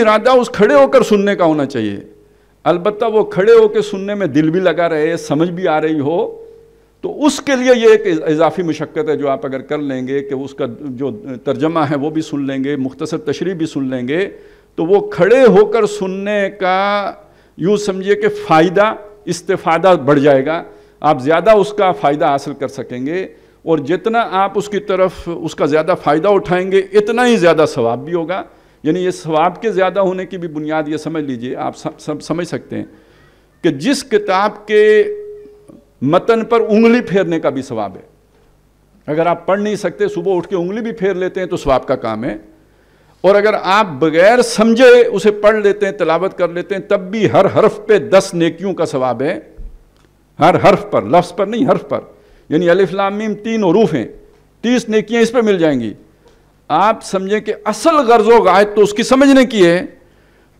इरादा उस खड़े होकर सुनने का होना चाहिए अलबत्त वो खड़े होकर सुनने में दिल भी लगा रहे समझ भी आ रही हो तो उसके लिए ये एक इजाफी मशक्क़त है जो आप अगर कर लेंगे कि उसका जो तर्जमा है वो भी सुन लेंगे मुख्तसर तशरी भी सुन लेंगे तो वो खड़े होकर सुनने का यूँ समझिए कि फ़ायदा इस्तेफादा बढ़ जाएगा आप ज़्यादा उसका फ़ायदा हासिल कर सकेंगे और जितना आप उसकी तरफ उसका ज़्यादा फ़ायदा उठाएंगे इतना ही ज़्यादा सवाब भी होगा यानी ये स्वाब के ज़्यादा होने की भी बुनियाद ये समझ लीजिए आप सब समझ सकते हैं कि जिस किताब के मतन पर उंगली फेरने का भी स्वाब है अगर आप पढ़ नहीं सकते सुबह उठ के उंगली भी फेर लेते हैं तो स्वाब का काम है और अगर आप बगैर समझे उसे पढ़ लेते हैं तलावत कर लेते हैं तब भी हर हर्फ पे दस नेकियों का स्वाब है हर हर्फ पर लफ्ज़ पर नहीं हर्फ पर यानी अलिफ्लामीम तीन रूफ हैं तीस नेकियाँ इस पर मिल जाएंगी आप समझें कि असल गर्जो गाय तो उसकी समझने की है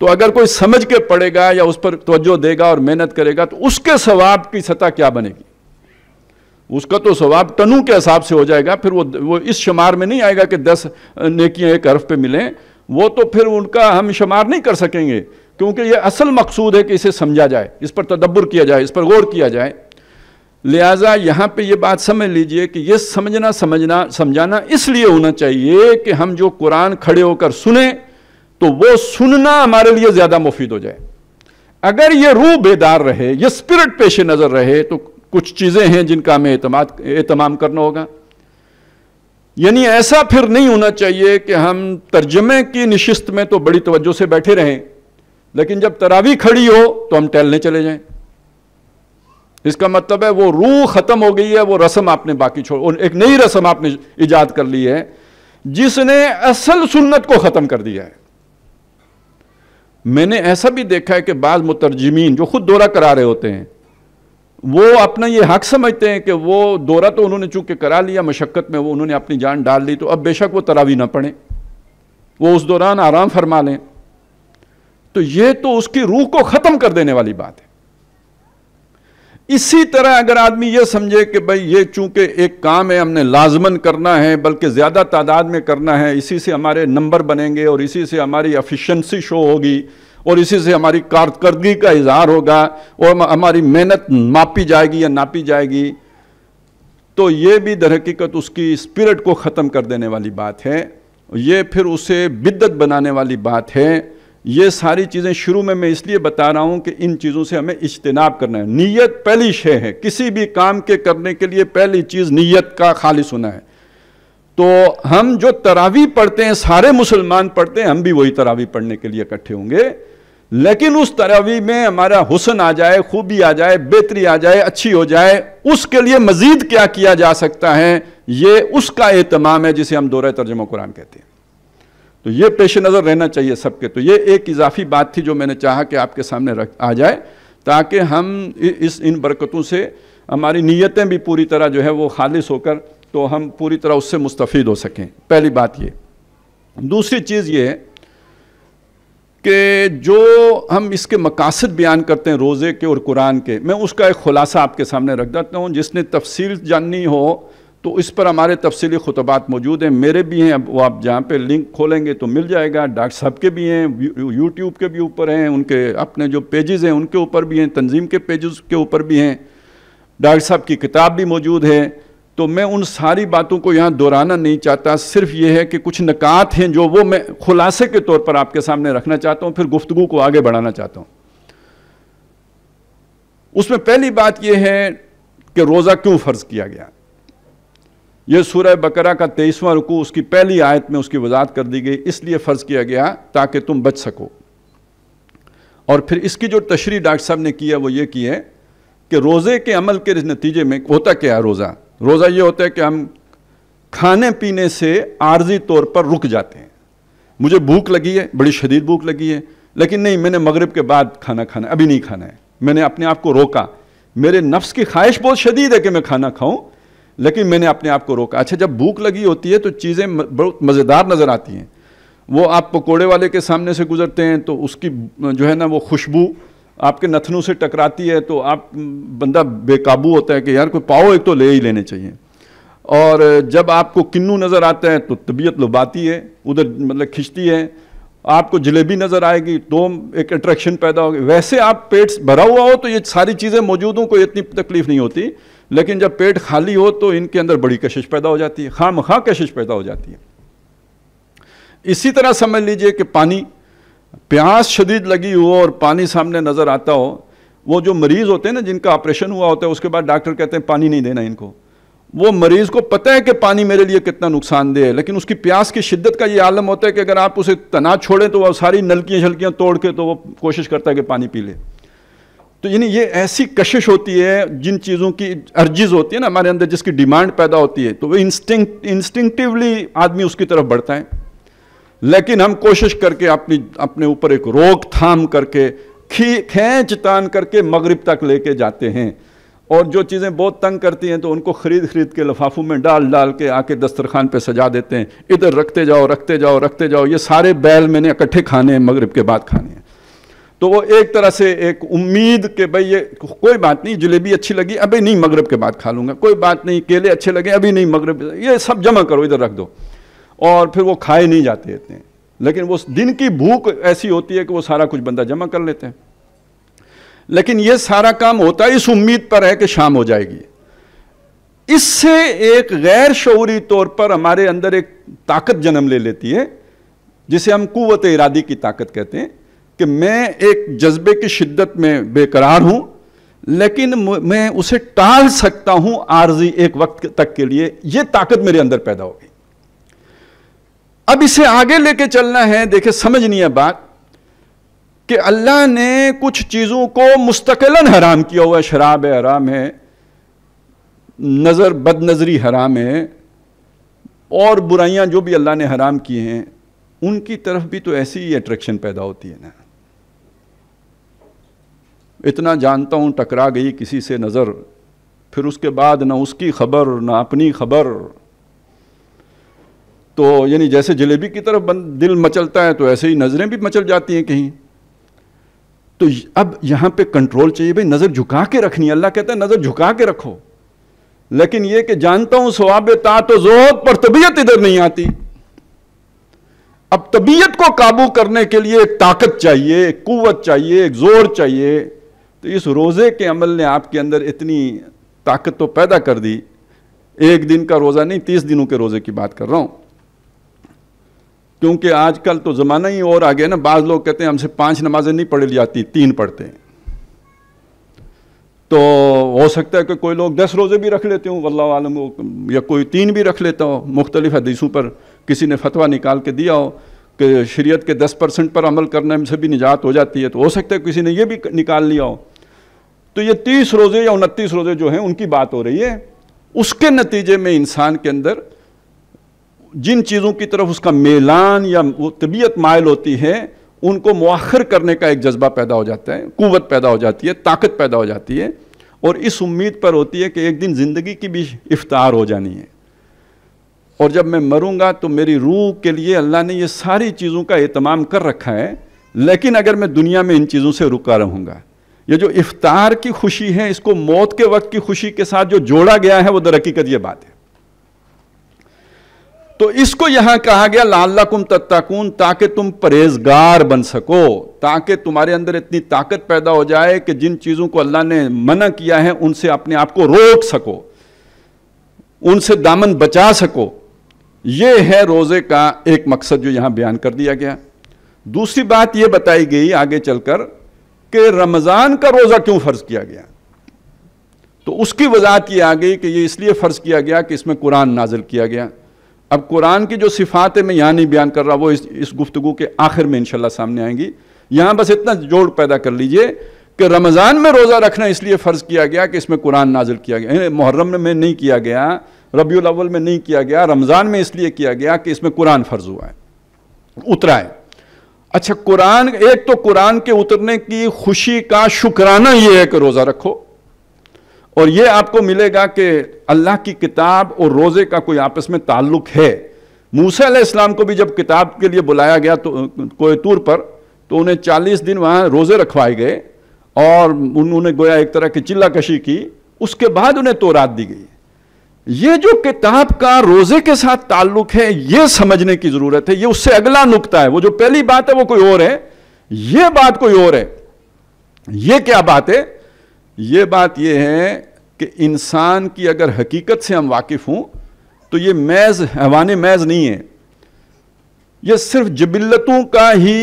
तो अगर कोई समझ के पढ़ेगा या उस पर तोज्जो देगा और मेहनत करेगा तो उसके स्वाब की सतह क्या बनेगी उसका तो स्वाब तनु के हिसाब से हो जाएगा फिर वो वो इस शुमार में नहीं आएगा कि दस नेकियां एक अरफ पे मिलें वो तो फिर उनका हम शुमार नहीं कर सकेंगे क्योंकि ये असल मकसूद है कि इसे समझा जाए इस पर तदब्बर किया जाए इस पर गौर किया जाए लिहाजा यहाँ पे ये बात समझ लीजिए कि ये समझना समझना समझाना इसलिए होना चाहिए कि हम जो कुरान खड़े होकर सुने तो वो सुनना हमारे लिए ज़्यादा मुफीद हो जाए अगर ये रूह बेदार रहे ये स्पिरिट पेश नज़र रहे तो कुछ चीज़ें हैं जिनका हमें एहतमाम करना होगा यानी ऐसा फिर नहीं होना चाहिए कि हम तर्जमे की नशस्त में तो बड़ी तवज्जो से बैठे रहें लेकिन जब तरावी खड़ी हो तो हम टहलने चले जाएं इसका मतलब है वो रूह ख़त्म हो गई है वो रस्म आपने बाकी छोड़ एक नई रस्म आपने ईजाद कर ली है जिसने असल सुन्नत को ख़त्म कर दिया है मैंने ऐसा भी देखा है कि बाज़ मुतरजमीन जो खुद दौरा करा रहे होते हैं वो अपना ये हक समझते हैं कि वो दौरा तो उन्होंने चूंकि करा लिया मशक्क़त में वो उन्होंने अपनी जान डाल ली तो अब बेशक वो तरावी ना पड़े वो उस दौरान आराम फरमा लें तो ये तो उसकी रूह को ख़त्म कर देने वाली बात है इसी तरह अगर आदमी ये समझे कि भाई ये चूंकि एक काम है हमने लाजमन करना है बल्कि ज़्यादा तादाद में करना है इसी से हमारे नंबर बनेंगे और इसी से हमारी एफिशिएंसी शो होगी और इसी से हमारी कारकर्दगी का इजहार होगा और हमारी मेहनत मापी जाएगी या नापी जाएगी तो ये भी दरहकीकत उसकी स्पिरिट को ख़त्म कर देने वाली बात है ये फिर उसे बिद्दत बनाने वाली बात है ये सारी चीज़ें शुरू में मैं इसलिए बता रहा हूँ कि इन चीज़ों से हमें इज्तनाब करना है नीयत पहली शे है किसी भी काम के करने के लिए पहली चीज़ नीयत का खालिश होना है तो हम जो तरावी पढ़ते हैं सारे मुसलमान पढ़ते हैं हम भी वही तरावी पढ़ने के लिए इकट्ठे होंगे लेकिन उस तरावी में हमारा हुसन आ जाए खूबी आ जाए बेहतरी आ जाए अच्छी हो जाए उसके लिए मज़ीद क्या किया जा सकता है ये उसका एहतमाम है जिसे हम दौरे तर्जमा कुरान कहते हैं तो ये पेश नज़र रहना चाहिए सबके तो ये एक इजाफी बात थी जो मैंने चाहा कि आपके सामने रख आ जाए ताकि हम इस इन बरकतों से हमारी नीयतें भी पूरी तरह जो है वो खालिश होकर तो हम पूरी तरह उससे मुस्तफ़ हो सकें पहली बात ये दूसरी चीज़ ये है कि जो हम इसके मकासद बयान करते हैं रोज़े के और कुरान के मैं उसका एक ख़ुलासा आपके सामने रख देता हूँ जिसने तफसील जाननी हो तो इस पर हमारे तफसली खुतबात मौजूद हैं मेरे भी हैं अब वो आप जहाँ पे लिंक खोलेंगे तो मिल जाएगा डॉक्टर साहब के भी हैं यूट्यूब के भी ऊपर हैं उनके अपने जो पेजेस हैं उनके ऊपर भी हैं तंजीम के पेजेस के ऊपर भी हैं डॉक्टर साहब की किताब भी मौजूद है तो मैं उन सारी बातों को यहाँ दोहराना नहीं चाहता सिर्फ ये है कि कुछ नकात हैं जो वो मैं खुलासे के तौर पर आपके सामने रखना चाहता हूँ फिर गुफ्तु को आगे बढ़ाना चाहता हूँ उसमें पहली बात यह है कि रोज़ा क्यों फ़र्ज़ किया गया यह सूरह बकरा का तेईसवां रुकू उसकी पहली आयत में उसकी वजात कर दी गई इसलिए फ़र्ज़ किया गया ताकि तुम बच सको और फिर इसकी जो तशरी डॉक्टर साहब ने किया वो ये की है कि रोज़े के अमल के नतीजे में होता क्या है रोज़ा रोज़ा ये होता है कि हम खाने पीने से आर्जी तौर पर रुक जाते हैं मुझे भूख लगी है बड़ी शदीद भूख लगी है लेकिन नहीं मैंने मगरब के बाद खाना खाना अभी नहीं खाना है मैंने अपने आप को रोका मेरे नफ्स की ख्वाहिश बहुत शदीद है कि मैं खाना खाऊं लेकिन मैंने अपने आप को रोका अच्छा जब भूख लगी होती है तो चीज़ें बहुत मज़ेदार नज़र आती हैं वो आप पकोड़े वाले के सामने से गुजरते हैं तो उसकी जो है ना वो खुशबू आपके नथनों से टकराती है तो आप बंदा बेकाबू होता है कि यार कोई पाओ एक तो ले ही लेने चाहिए और जब आपको किन्नू नज़र आता है तो तबीयत लुभाती है उधर मतलब खिंचती है आपको जलेबी नज़र आएगी दो तो एक अट्रैक्शन पैदा होगी वैसे आप पेट भरा हुआ हो तो ये सारी चीज़ें मौजूद हों कोई इतनी तकलीफ नहीं होती लेकिन जब पेट खाली हो तो इनके अंदर बड़ी कशिश पैदा हो जाती है खाम खां कशिश पैदा हो जाती है इसी तरह समझ लीजिए कि पानी प्यास शदीद लगी हो और पानी सामने नज़र आता हो वो जो मरीज़ होते हैं ना जिनका ऑपरेशन हुआ होता है उसके बाद डॉक्टर कहते हैं पानी नहीं देना इनको वो मरीज़ को पता है कि पानी मेरे लिए कितना नुकसानदेह है लेकिन उसकी प्यास की शिद्दत का ये आलम होता है कि अगर आप उसे तना छोड़ें तो वह सारी नलकियाँ झलकियाँ तोड़ के तो वो कोशिश करता है कि पानी पी ले तो यानी ये ऐसी कशिश होती है जिन चीज़ों की अर्जिज़ होती है ना हमारे अंदर जिसकी डिमांड पैदा होती है तो वो इंस्टिंग इंस्टिंगटिवली आदमी उसकी तरफ बढ़ता है लेकिन हम कोशिश करके अपनी अपने ऊपर एक रोक थाम करके खी खींच तान करके मगरब तक लेके जाते हैं और जो चीज़ें बहुत तंग करती हैं तो उनको ख़रीद ख़रीद के लफाफों में डाल डाल के आके दस्तरखान पे सजा देते हैं इधर रखते जाओ रखते जाओ रखते जाओ ये सारे बैल मैंने इकट्ठे खाने हैं मगरब के बाद खाने हैं तो वो एक तरह से एक उम्मीद के भाई ये कोई बात नहीं जलेबी अच्छी लगी अभी नहीं मगरब के बाद खा लूँगा कोई बात नहीं केले अच्छे लगे अभी नहीं मगरब ये सब जमा करो इधर रख दो और फिर वो खाए नहीं जाते इतने लेकिन वो दिन की भूख ऐसी होती है कि वो सारा कुछ बंदा जमा कर लेते हैं लेकिन ये सारा काम होता है इस उम्मीद पर है कि शाम हो जाएगी इससे एक गैर शौरी तौर पर हमारे अंदर एक ताकत जन्म ले लेती है जिसे हम कुवत इरादी की ताकत कहते हैं कि मैं एक जज्बे की शिद्दत में बेकरार हूं लेकिन मैं उसे टाल सकता हूं आर्जी एक वक्त तक के लिए यह ताकत मेरे अंदर पैदा होगी अब इसे आगे लेके चलना है देखे समझ नहीं है बात कि अल्लाह ने कुछ चीज़ों को मुस्तकिलन हराम किया हुआ शराब हराम है नज़र बद नज़री हराम है और बुराइयाँ जो भी अल्लाह ने हराम किए हैं उनकी तरफ भी तो ऐसी ही अट्रैक्शन पैदा होती है ना इतना जानता हूँ टकरा गई किसी से नज़र फिर उसके बाद ना उसकी खबर ना अपनी खबर तो यानी जैसे जलेबी की तरफ दिल मचलता है तो ऐसे ही नज़रें भी मचल जाती हैं कहीं तो अब यहां पे कंट्रोल चाहिए भाई नज़र झुका के रखनी अल्लाह कहता है नज़र झुका के रखो लेकिन ये कि जानता हूं स्वाब ता तो जो पर तबीयत इधर नहीं आती अब तबीयत को काबू करने के लिए एक ताकत चाहिए एक कुवत चाहिए एक जोर चाहिए तो इस रोज़े के अमल ने आपके अंदर इतनी ताकत तो पैदा कर दी एक दिन का रोज़ा नहीं तीस दिनों के रोज़े की बात कर रहा हूं क्योंकि आजकल तो ज़माना ही और आ गया ना बाज़ लोग कहते हैं हमसे पांच नमाजें नहीं पढ़ी जाती तीन पढ़ते हैं तो हो सकता है कि कोई लोग दस रोज़े भी रख लेते हों वल्ला आलम या कोई तीन भी रख लेता हो मुख्तलिफ हदीसों पर किसी ने फतवा निकाल के दिया हो कि शरीयत के दस परसेंट पर अमल करने में से भी निजात हो जाती है तो हो सकता है किसी ने यह भी निकाल लिया हो तो ये तीस रोज़े या उनतीस रोज़े जो हैं उनकी बात हो रही है उसके नतीजे में इंसान के अंदर जिन चीज़ों की तरफ उसका मेलान या वो तबीयत मायल होती है उनको मौखर करने का एक जज्बा पैदा हो जाता है कुवत पैदा हो जाती है ताकत पैदा हो जाती है और इस उम्मीद पर होती है कि एक दिन ज़िंदगी की भी इफ्तार हो जानी है और जब मैं मरूंगा तो मेरी रूह के लिए अल्लाह ने ये सारी चीज़ों का एहतमाम कर रखा है लेकिन अगर मैं दुनिया में इन चीज़ों से रुका रहूँगा ये जो इफ्तार की खुशी है इसको मौत के वक्त की खुशी के साथ जो जोड़ा गया है वो दरकीकत ये बात है तो इसको यहां कहा गया लाल्लाकुम तत्ताकुन ताकि तुम परहेजगार बन सको ताकि तुम्हारे अंदर इतनी ताकत पैदा हो जाए कि जिन चीज़ों को अल्लाह ने मना किया है उनसे अपने आप को रोक सको उनसे दामन बचा सको ये है रोज़े का एक मकसद जो यहां बयान कर दिया गया दूसरी बात यह बताई गई आगे चलकर कि रमज़ान का रोज़ा क्यों फ़र्ज़ किया गया तो उसकी वजह ये आ गई कि यह इसलिए फ़र्ज़ किया गया कि इसमें कुरान नाजिल किया गया अब कुरान की जो सिफ़ात है मैं यहाँ नहीं बयान कर रहा वो इस इस गुफ्तु के आखिर में इनशाला सामने आएंगी यहाँ बस इतना जोड़ पैदा कर लीजिए कि रमज़ान में रोज़ा रखना इसलिए फ़र्ज़ किया गया कि इसमें कुरान नाजिल किया गया मुहर्रम में नहीं किया गया रबी अव्वल में नहीं किया गया रमज़ान में इसलिए किया गया कि इसमें कुरान फ़र्ज़ हुआ है उतरा है अच्छा कुरान एक तो कुरान के उतरने की खुशी का शुक्राना ये है कि रोज़ा रखो और ये आपको मिलेगा कि अल्लाह की किताब और रोज़े का कोई आपस में ताल्लुक है मूसा इस्लाम को भी जब किताब के लिए बुलाया गया तो कोयतूर पर तो उन्हें चालीस दिन वहाँ रोज़े रखवाए गए और उन्होंने गोया एक तरह की चिल्ला कशी की उसके बाद उन्हें रात दी गई ये जो किताब का रोज़े के साथ ताल्लुक है ये समझने की ज़रूरत है ये उससे अगला नुकता है वो जो पहली बात है वो कोई और है ये बात कोई और है ये क्या बात है ये बात ये है कि इंसान की अगर हकीकत से हम वाकिफ़ हों तो ये मैज हवान मैज नहीं है ये सिर्फ जबिल्लतों का ही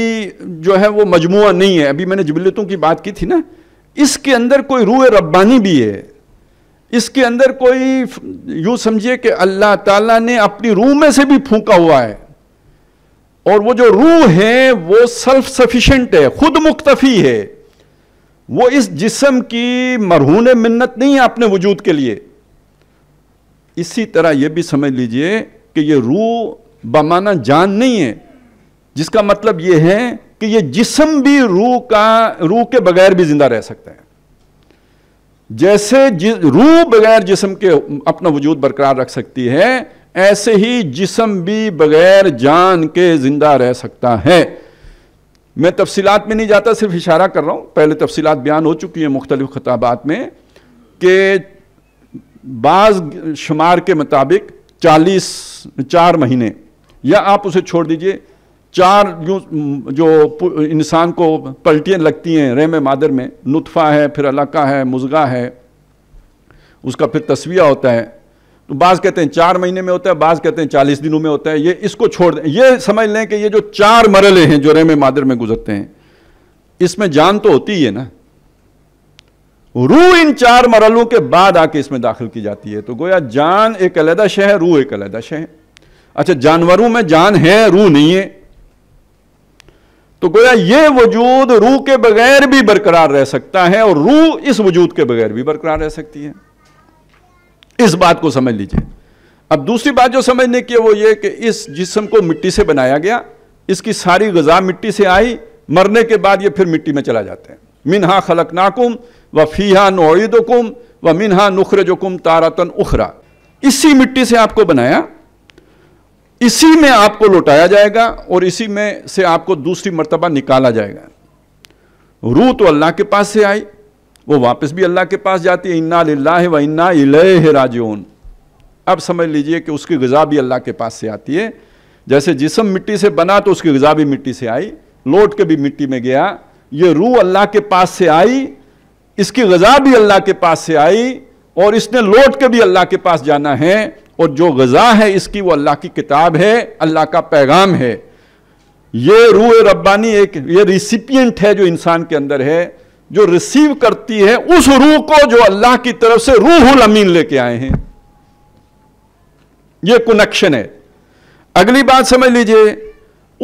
जो है वो मजमू नहीं है अभी मैंने जबिल्लतों की बात की थी ना इसके अंदर कोई रूह रब्बानी भी है इसके अंदर कोई यूँ समझिए कि अल्लाह ताला ने अपनी रूह में से भी फूका हुआ है और वो जो रूह है वो सेल्फ सफिशेंट है खुद मुख्तफी है वो इस जिसम की मरहून मिन्नत नहीं है अपने वजूद के लिए इसी तरह ये भी समझ लीजिए कि ये रूह बमाना जान नहीं है जिसका मतलब ये है कि ये जिसम भी रूह का रूह के बगैर भी जिंदा रह सकता है जैसे जि, रूह बगैर जिसम के अपना वजूद बरकरार रख सकती है ऐसे ही जिसम भी बगैर जान के जिंदा रह सकता है मैं तफसीत में नहीं जाता सिर्फ इशारा कर रहा हूँ पहले तफसीत बयान हो चुकी हैं मुख्तलिफ खताबात में कि बाज शुमार के मुताबिक चालीस चार महीने या आप उसे छोड़ दीजिए चार यूँ जो इंसान को पलटियाँ लगती हैं रेम मादर में नुतफ़ा है फिर अलका है मुजगा है उसका फिर तस्विया होता है तो बाज कहते हैं चार महीने में होता है बाज कहते हैं चालीस दिनों में होता है ये इसको छोड़ दें ये समझ लें कि ये जो चार मरले हैं जो रेम मादर में गुजरते हैं इसमें जान तो होती है ना रूह इन चार मरलों के बाद आके इसमें दाखिल की जाती है तो गोया जान एक अलहदा शह है रूह एक अलहदा शह है अच्छा जानवरों में जान है रूह नहीं है तो गोया ये वजूद रूह के बगैर भी बरकरार रह सकता है और रूह इस वजूद के बगैर भी बरकरार रह सकती है इस बात को समझ लीजिए अब दूसरी बात जो समझने की है वो ये कि इस जिसम को मिट्टी से बनाया गया इसकी सारी गज़ा मिट्टी से आई मरने के बाद ये फिर मिट्टी में चला जाता है मिनहा खलकनाकुम व फ़ीहा नोईदुकुम व मिनहा नुखरजुकुम तारातन उखरा इसी मिट्टी से आपको बनाया इसी में आपको लौटाया जाएगा और इसी में से आपको दूसरी मरतबा निकाला जाएगा रूह तो अल्लाह के पास से आई वो वापस भी अल्लाह के पास जाती है इन्ना लाला व इन्ना राजन अब समझ लीजिए कि उसकी गज़ा भी अल्लाह के पास से आती है जैसे जिसम मिट्टी से बना तो उसकी गज़ा भी मिट्टी से आई लौट के भी मिट्टी में गया ये रूह अल्लाह के पास से आई इसकी गज़ा भी अल्लाह के पास से आई और इसने लौट के भी अल्लाह के पास जाना है और जो गज़ा है इसकी वो अल्लाह की किताब है अल्लाह का पैगाम है ये रूह रब्बानी एक ये रिसिपियंट है जो इंसान के अंदर है जो रिसीव करती है उस रूह को जो अल्लाह की तरफ से रूहुल अमीन लेके आए हैं ये कनेक्शन है अगली बात समझ लीजिए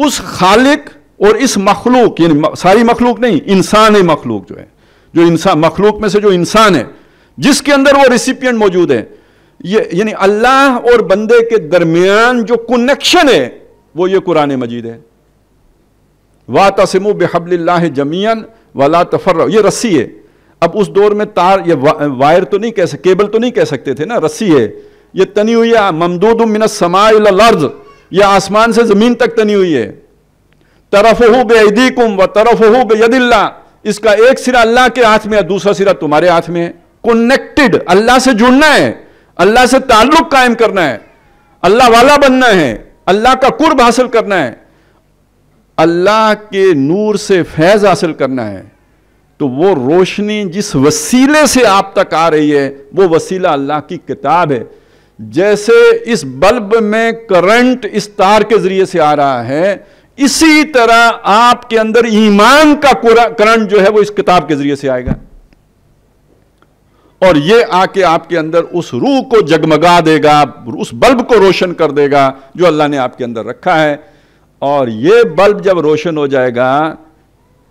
उस खालिक और इस मखलूक यानी सारी मखलूक नहीं इंसान है मखलूक जो है जो इंसान मखलूक में से जो इंसान है जिसके अंदर वो रिसिपियंट मौजूद है ये यानी अल्लाह और बंदे के दरमियान जो कनेक्शन है वो ये कुरान मजीद है वा तसमु बेहबल्ला जमीन वाला तफर ये रस्सी है अब उस दौर में तार ये वा, वायर तो नहीं कह सकते केबल तो नहीं कह सकते थे ना रस्सी है ये तनी हुई है ममदूद समा लर्ज ये आसमान से ज़मीन तक तनी हुई है तरफ हो बेदीकुम व तरफ हो बेदिल्ला इसका एक सिरा अल्लाह के हाथ में है दूसरा सिरा तुम्हारे हाथ में है कनेक्टेड अल्लाह से जुड़ना है अल्लाह से ताल्लुक कायम करना है अल्लाह वाला बनना है अल्लाह का कुर्ब हासिल करना है अल्लाह के नूर से फैज़ हासिल करना है तो वो रोशनी जिस वसीले से आप तक आ रही है वो वसीला अल्लाह की किताब है जैसे इस बल्ब में करंट इस तार के ज़रिए से आ रहा है इसी तरह आपके अंदर ईमान का करंट जो है वो इस किताब के ज़रिए से आएगा और ये आके आपके अंदर उस रूह को जगमगा देगा उस बल्ब को रोशन कर देगा जो अल्लाह ने आपके अंदर रखा है और ये बल्ब जब रोशन हो जाएगा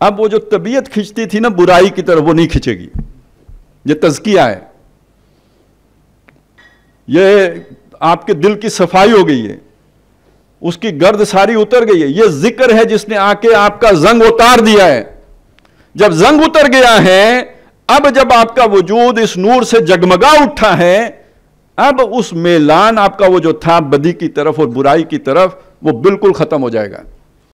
अब वो जो तबीयत खींचती थी ना बुराई की तरफ वो नहीं खींचेगी ये तजकिया है ये आपके दिल की सफाई हो गई है उसकी गर्द सारी उतर गई है ये जिक्र है जिसने आके आपका जंग उतार दिया है जब जंग उतर गया है अब जब आपका वजूद इस नूर से जगमगा उठा है अब उस मेलान आपका वो जो था बदी की तरफ और बुराई की तरफ वो बिल्कुल ख़त्म हो जाएगा